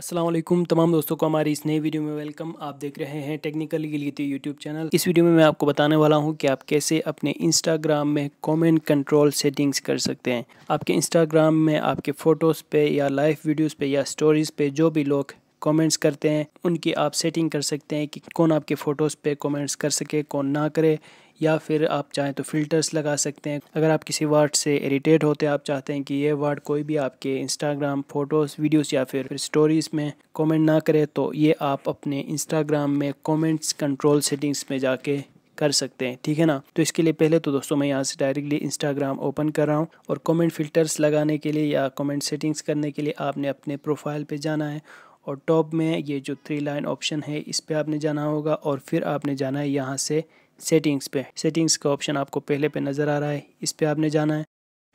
असलम तमाम दोस्तों को हमारी इस नई वीडियो में वेलकम आप देख रहे हैं टेक्निकल गिलीती यूट्यूब चैनल इस वीडियो में मैं आपको बताने वाला हूं कि आप कैसे अपने इंस्टाग्राम में कमेंट कंट्रोल सेटिंग्स कर सकते हैं आपके इंस्टाग्राम में आपके फ़ोटोज़ पे या लाइव वीडियोस पे या स्टोरीज़ पे जो भी लोग कमेंट्स करते हैं उनकी आप सेटिंग कर सकते हैं कि कौन आपके फ़ोटोज़ पे कमेंट्स कर सके कौन ना करे या फिर आप चाहें तो फ़िल्टर्स लगा सकते हैं अगर आप किसी वर्ड से इरीटेट होते हैं आप चाहते हैं कि ये वर्ड कोई भी आपके इंस्टाग्राम फ़ोटोज़ वीडियोस या फिर, स्टोरीज़ में कमेंट ना करे तो ये आप अपने इंस्टाग्राम में कमेंट्स कंट्रोल सेटिंग्स में जाके कर सकते हैं ठीक है ना तो इसके लिए पहले तो दोस्तों मैं यहाँ से डायरेक्टली इंस्टाग्राम ओपन कर रहा हूँ और कमेंट फ़िल्टर्स लगाने के लिए या कमेंट सेटिंग्स करने के लिए आपने अपने प्रोफाइल पे जाना है और टॉप में ये जो थ्री लाइन ऑप्शन है इस पर आपने जाना होगा और फिर आपने जाना है यहाँ से सेटिंग्स पे सेटिंग्स का ऑप्शन आपको पहले पे नज़र आ रहा है इस पर आपने जाना है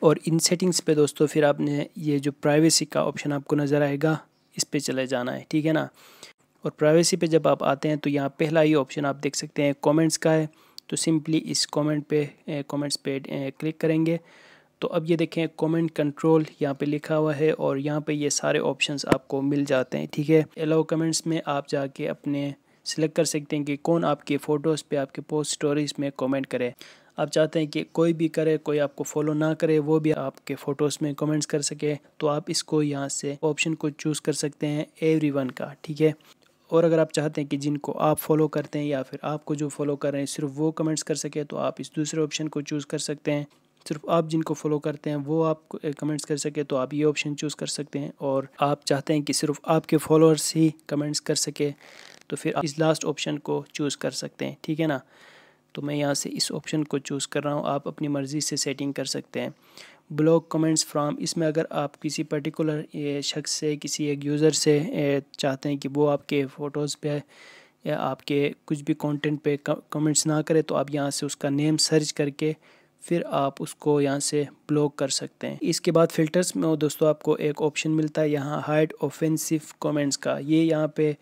और इन सेटिंग्स पे दोस्तों फिर आपने ये जो प्राइवेसी का ऑप्शन आपको नज़र आएगा इस पर चले जाना है ठीक है ना और प्राइवेसी पे जब आप आते हैं तो यहाँ पहला ही ऑप्शन आप देख सकते हैं कमेंट्स का है तो सिंपली इस कमेंट पे कमेंट्स पे क्लिक करेंगे तो अब ये देखें कमेंट कंट्रोल यहाँ पे लिखा हुआ है और यहाँ पे ये सारे ऑप्शंस आपको मिल जाते हैं ठीक है अलाउ कमेंट्स में आप जाके अपने सिलेक्ट कर सकते हैं कि कौन आपके फ़ोटोज़ पे आपके पोस्ट स्टोरीज़ में कमेंट करे आप चाहते हैं कि कोई भी करे कोई आपको फॉलो ना करे वो भी आपके फ़ोटोज़ में कमेंट्स कर सके तो आप इसको यहाँ से ऑप्शन को चूज़ कर सकते हैं एवरी का ठीक है और अगर आप चाहते हैं कि जिनको आप फॉलो करते हैं या फिर आपको जो फॉलो कर रहे हैं सिर्फ वो कमेंट्स कर सके तो आप इस दूसरे ऑप्शन को चूज़ कर सकते हैं सिर्फ आप जिनको फॉलो करते हैं वो आप कमेंट्स कर सके तो आप ये ऑप्शन चूज़ कर सकते हैं और आप चाहते हैं कि सिर्फ आपके फॉलोअर्स ही कमेंट्स कर सके तो फिर आप इस लास्ट ऑप्शन को चूज़ कर सकते हैं ठीक है ना तो मैं यहाँ से इस ऑप्शन को चूज़ कर रहा हूँ आप अपनी मर्ज़ी से सेटिंग कर सकते हैं ब्लॉक कमेंट्स फ्राम इसमें अगर आप किसी पर्टिकुलर शख्स से किसी एक यूज़र से चाहते हैं कि वो आपके फ़ोटोज़ पे या आपके कुछ भी कंटेंट पे कमेंट्स ना करे तो आप यहाँ से उसका नेम सर्च करके फिर आप उसको यहाँ से ब्लॉक कर सकते हैं इसके बाद फिल्टर्स में दोस्तों आपको एक ऑप्शन मिलता है यहाँ हाइड ऑफेंसिव कमेंट्स का ये यहाँ पे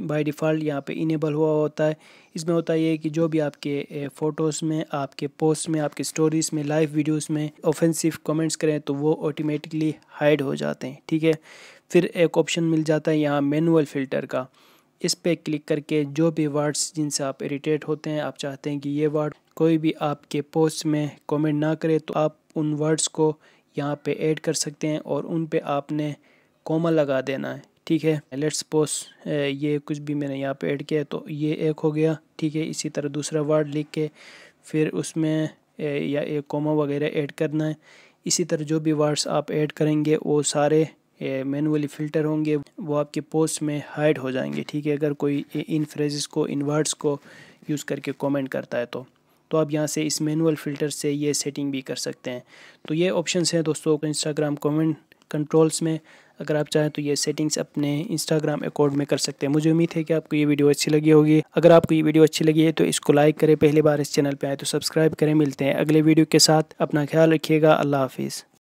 बाय डिफ़ॉल्ट यहाँ पे इनेबल हुआ होता है इसमें होता है ये कि जो भी आपके फ़ोटोज़ में आपके पोस्ट में आपके स्टोरीज़ में लाइव वीडियोस में ऑफेंसिव कमेंट्स करें तो वो ऑटोमेटिकली हाइड हो जाते हैं ठीक है फिर एक ऑप्शन मिल जाता है यहाँ मैनुअल फ़िल्टर का इस पर क्लिक करके जो भी वर्ड्स जिनसे आप इरीटेट होते हैं आप चाहते हैं कि ये वर्ड कोई भी आपके पोस्ट में कमेंट ना करे तो आप उन वर्ड्स को यहाँ पे ऐड कर सकते हैं और उन पे आपने कोमा लगा देना है ठीक है लेट्स पोस्ट ये कुछ भी मैंने यहाँ पे ऐड किया तो ये एक हो गया ठीक है इसी तरह दूसरा वर्ड लिख के फिर उसमें या एक कोमा वगैरह ऐड करना है इसी तरह जो भी वर्ड्स आप ऐड करेंगे वो सारे मैनुअली फ़िल्टर होंगे वो आपके पोस्ट में हाइड हो जाएंगे ठीक है अगर कोई इन फ्रेजेस को इन वर्ड्स को यूज़ करके कमेंट करता है तो तो आप यहाँ से इस मैनुअल फ़िल्टर से ये सेटिंग भी कर सकते हैं तो ये ऑप्शंस हैं दोस्तों इंस्टाग्राम कमेंट कंट्रोल्स में अगर आप चाहें तो ये सेटिंग्स अपने इंस्टाग्राम अकाउंट में कर सकते हैं मुझे उम्मीद है कि आपको ये वीडियो अच्छी लगी होगी अगर आपको ये वीडियो अच्छी लगी है तो इसको लाइक करें पहली बार इस चैनल पर आए तो सब्सक्राइब करें मिलते हैं अगले वीडियो के साथ अपना ख्याल रखिएगा अल्लाह हाफिज़